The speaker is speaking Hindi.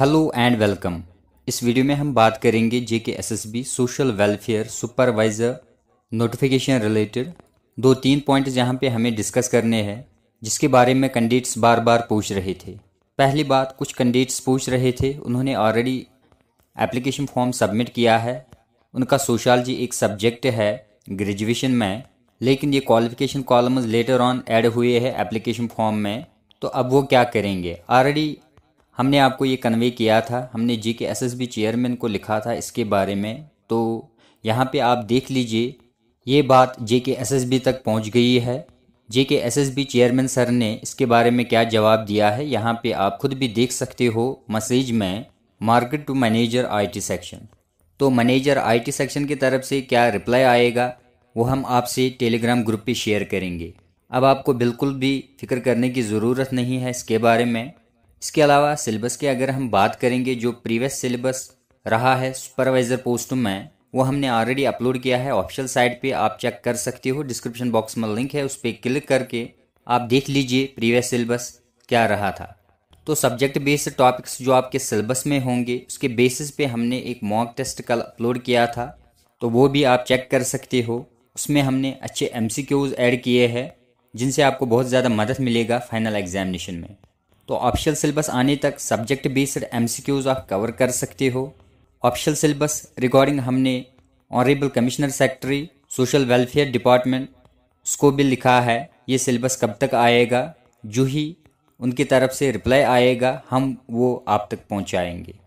हेलो एंड वेलकम इस वीडियो में हम बात करेंगे J K S S B social welfare supervisor notification related दो तीन पॉइंट जहां पे हमें डिस्कस करने हैं जिसके बारे में कैंडिडेट्स बार बार पूछ रहे थे पहली बात कुछ कैंडिडेट्स पूछ रहे थे उन्होंने ऑलरेडी एप्लीकेशन फॉर्म सबमिट किया है उनका सोशालजी एक सब्जेक्ट है ग्रेजुएशन में लेकिन ये qualification columns later on add हुए हैं एप्लीकेशन फॉर्म में तो अब वो क्या करेंगे ऑलरेडी हमने आपको ये कन्वे किया था हमने जी के बी चेयरमैन को लिखा था इसके बारे में तो यहाँ पे आप देख लीजिए ये बात जे के बी तक पहुँच गई है जे के बी चेयरमैन सर ने इसके बारे में क्या जवाब दिया है यहाँ पे आप खुद भी देख सकते हो मैसेज में marked to manager IT section तो मैनेजर आईटी सेक्शन की तरफ से क्या रिप्लाई आएगा वो हम आपसे टेलीग्राम ग्रुप पे शेयर करेंगे अब आपको बिल्कुल भी फिक्र करने की ज़रूरत नहीं है इसके बारे में इसके अलावा सिलेबस की अगर हम बात करेंगे जो प्रीवियस सिलेबस रहा है सुपरवाइजर पोस्ट में वो हमने ऑलरेडी अपलोड किया है ऑफिशियल साइट पे आप चेक कर सकते हो डिस्क्रिप्शन बॉक्स में लिंक है उस पर क्लिक करके आप देख लीजिए प्रीवियस सिलेबस क्या रहा था तो सब्जेक्ट बेस्ड टॉपिक्स जो आपके सिलेबस में होंगे उसके बेसिस पे हमने एक मॉक टेस्ट कल अपलोड किया था तो वो भी आप चेक कर सकते हो उसमें हमने अच्छे एम सी क्यूज़ ऐड किए हैं जिनसे आपको बहुत ज़्यादा मदद मिलेगा फाइनल एग्जामिनेशन में तो ऑप्शनल सिलेबस आने तक सब्जेक्ट बेस्ड एम आप कवर कर सकते हो ऑप्शनल सिलेबस रिगार्डिंग हमने honourable commissioner secretary social welfare department उसको भी लिखा है ये सिलेबस कब तक आएगा जो ही उनकी तरफ से रिप्लाई आएगा हम वो आप तक पहुंचाएंगे